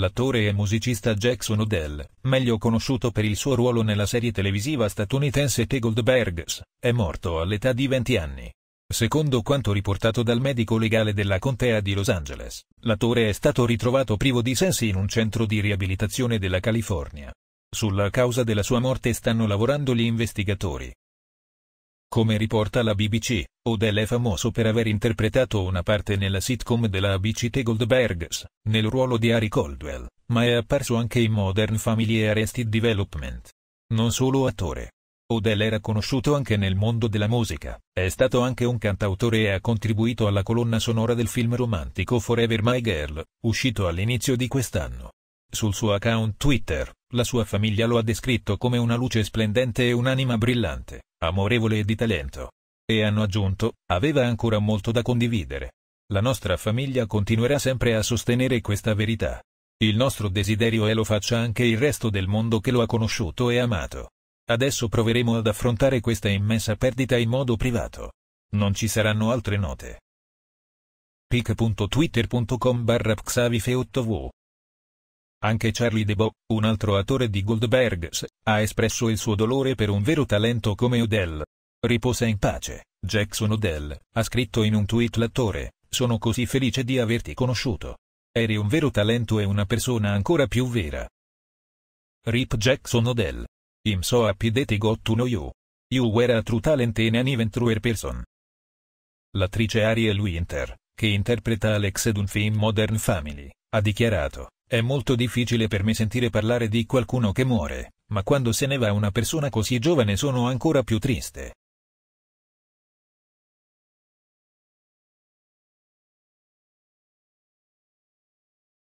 L'attore e musicista Jackson Odell, meglio conosciuto per il suo ruolo nella serie televisiva statunitense The Goldbergs, è morto all'età di 20 anni. Secondo quanto riportato dal medico legale della contea di Los Angeles, l'attore è stato ritrovato privo di sensi in un centro di riabilitazione della California. Sulla causa della sua morte stanno lavorando gli investigatori. Come riporta la BBC, Odell è famoso per aver interpretato una parte nella sitcom della ABC The Goldbergs, nel ruolo di Harry Caldwell, ma è apparso anche in Modern Family e Arrested Development. Non solo attore. Odell era conosciuto anche nel mondo della musica, è stato anche un cantautore e ha contribuito alla colonna sonora del film romantico Forever My Girl, uscito all'inizio di quest'anno. Sul suo account Twitter, la sua famiglia lo ha descritto come una luce splendente e un'anima brillante, amorevole e di talento. E hanno aggiunto, aveva ancora molto da condividere. La nostra famiglia continuerà sempre a sostenere questa verità. Il nostro desiderio è lo faccia anche il resto del mondo che lo ha conosciuto e amato. Adesso proveremo ad affrontare questa immensa perdita in modo privato. Non ci saranno altre note. pic.twitter.com barra xavifeotv anche Charlie DeBow, un altro attore di Goldbergs, ha espresso il suo dolore per un vero talento come Odell. Riposa in pace, Jackson Odell, ha scritto in un tweet l'attore, sono così felice di averti conosciuto. Eri un vero talento e una persona ancora più vera. Rip Jackson Odell. I'm so happy that I got to know you. You were a true talent and an even truer person. L'attrice Ariel Winter, che interpreta Alex ed un film Modern Family, ha dichiarato, è molto difficile per me sentire parlare di qualcuno che muore, ma quando se ne va una persona così giovane sono ancora più triste.